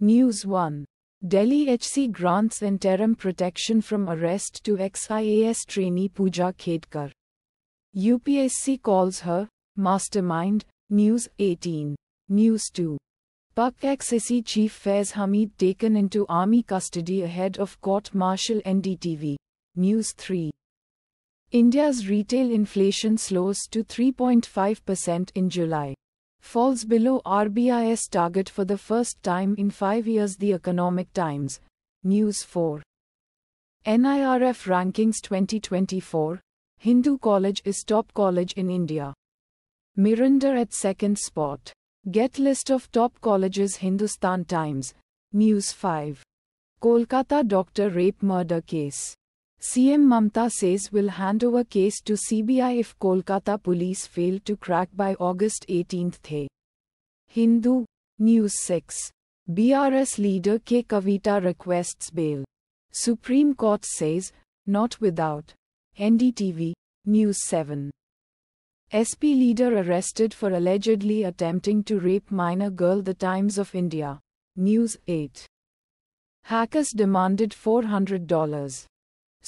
News 1. Delhi HC grants interim protection from arrest to ex-IAS trainee Pooja Khedkar. UPSC calls her mastermind. News 18. News 2. Pak ex chief Faiz Hamid taken into army custody ahead of court martial NDTV. News 3. India's retail inflation slows to 3.5% in July falls below RBI's target for the first time in five years, The Economic Times, News 4. NIRF Rankings 2024 Hindu College is top college in India. Miranda at second spot. Get list of top colleges Hindustan Times. News 5. Kolkata doctor rape murder case. CM Mamta says will hand over case to CBI if Kolkata police fail to crack by August 18. Hindu News 6 BRS leader K Kavita requests bail. Supreme Court says not without. NDTV News 7 SP leader arrested for allegedly attempting to rape minor girl The Times of India. News 8. Hackers demanded $400.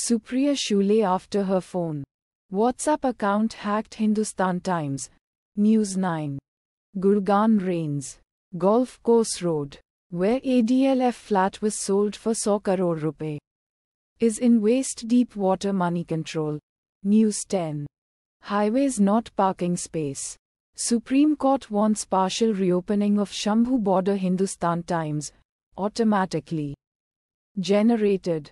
Supriya Shule after her phone. WhatsApp account hacked Hindustan Times. News 9. Gurgaon rains. Golf Course Road, where ADLF flat was sold for 100 crore rupee, is in waist deep water money control. News 10. Highways not parking space. Supreme Court wants partial reopening of Shambhu border Hindustan Times automatically generated